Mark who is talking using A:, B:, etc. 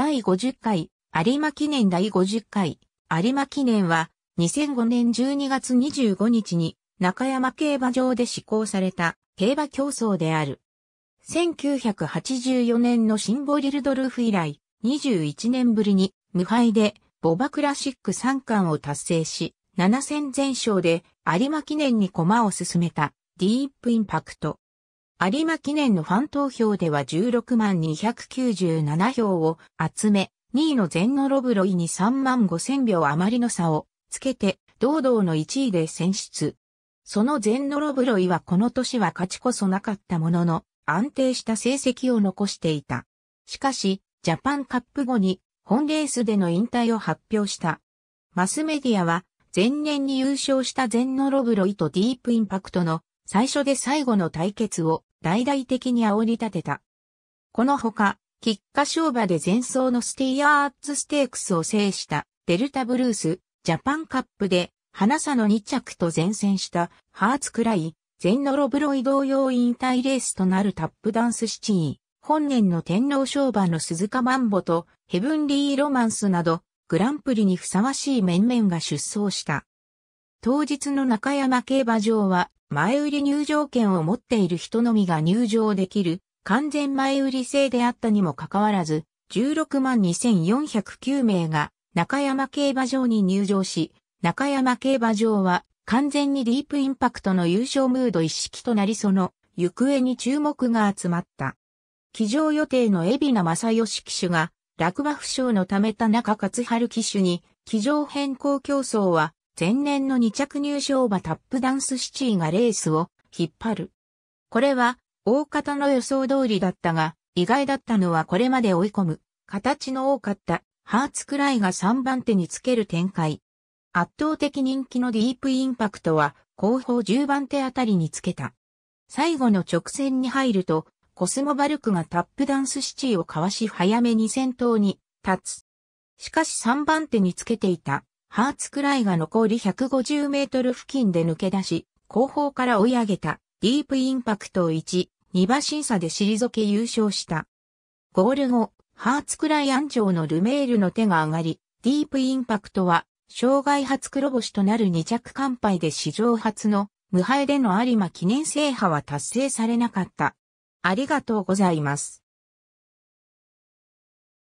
A: 第50回、有馬記念第50回、有馬記念は、2005年12月25日に、中山競馬場で施行された、競馬競争である。1984年のシンボリルドルフ以来、21年ぶりに、無敗で、ボバクラシック3冠を達成し、7戦全勝で、有馬記念に駒を進めた、ディープインパクト。有馬記念のファン投票では16万297票を集め、2位の全ノロブロイに3万5000票余りの差をつけて、堂々の1位で選出。その全ノロブロイはこの年は勝ちこそなかったものの、安定した成績を残していた。しかし、ジャパンカップ後に、本レースでの引退を発表した。マスメディアは、前年に優勝した全ノロブロイとディープインパクトの最初で最後の対決を大々的に煽り立てた。このほか、菊花賞馬で前走のステイアーツステークスを制したデルタブルース、ジャパンカップで、花さの2着と前線したハーツクライ、全ノロブロイ同様引退レースとなるタップダンスシティ、本年の天皇賞馬の鈴鹿マンボとヘブンリーロマンスなど、グランプリにふさわしい面々が出走した。当日の中山競馬場は前売り入場券を持っている人のみが入場できる完全前売り制であったにもかかわらず、16万2409名が中山競馬場に入場し、中山競馬場は完全にディープインパクトの優勝ムード一式となりその行方に注目が集まった。騎乗予定の海老名正義騎手が落馬負傷のため田中勝春騎手に騎乗変更競争は前年の2着入賞馬タップダンスシチーがレースを引っ張る。これは大方の予想通りだったが、意外だったのはこれまで追い込む、形の多かったハーツクライが3番手につける展開。圧倒的人気のディープインパクトは後方10番手あたりにつけた。最後の直線に入ると、コスモバルクがタップダンスシチーをかわし早めに先頭に立つ。しかし3番手につけていたハーツクライが残り150メートル付近で抜け出し、後方から追い上げたディープインパクトを1、2馬審査で退け優勝した。ゴール後、ハーツクライ安城のルメールの手が上がり、ディープインパクトは、障害初黒星となる2着完敗で史上初の無敗での有馬記念制覇は達成されなかった。ありがとうございます。